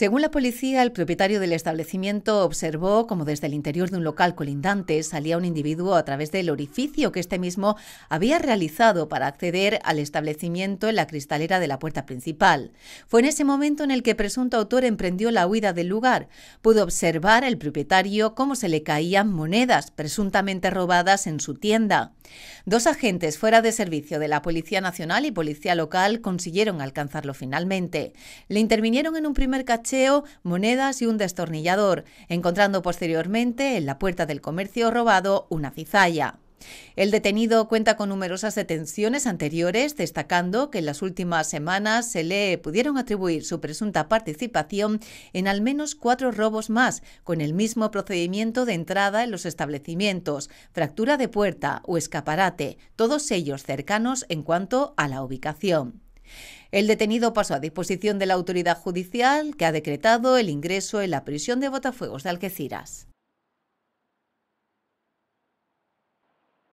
Según la policía, el propietario del establecimiento observó como desde el interior de un local colindante salía un individuo a través del orificio que este mismo había realizado para acceder al establecimiento en la cristalera de la puerta principal. Fue en ese momento en el que el presunto autor emprendió la huida del lugar. Pudo observar el propietario cómo se le caían monedas presuntamente robadas en su tienda. Dos agentes fuera de servicio de la Policía Nacional y Policía Local consiguieron alcanzarlo finalmente. Le intervinieron en un primer cacheo monedas y un destornillador, encontrando posteriormente en la puerta del comercio robado una cizalla. El detenido cuenta con numerosas detenciones anteriores, destacando que en las últimas semanas se le pudieron atribuir su presunta participación en al menos cuatro robos más, con el mismo procedimiento de entrada en los establecimientos, fractura de puerta o escaparate, todos ellos cercanos en cuanto a la ubicación. El detenido pasó a disposición de la autoridad judicial, que ha decretado el ingreso en la prisión de Botafuegos de Algeciras.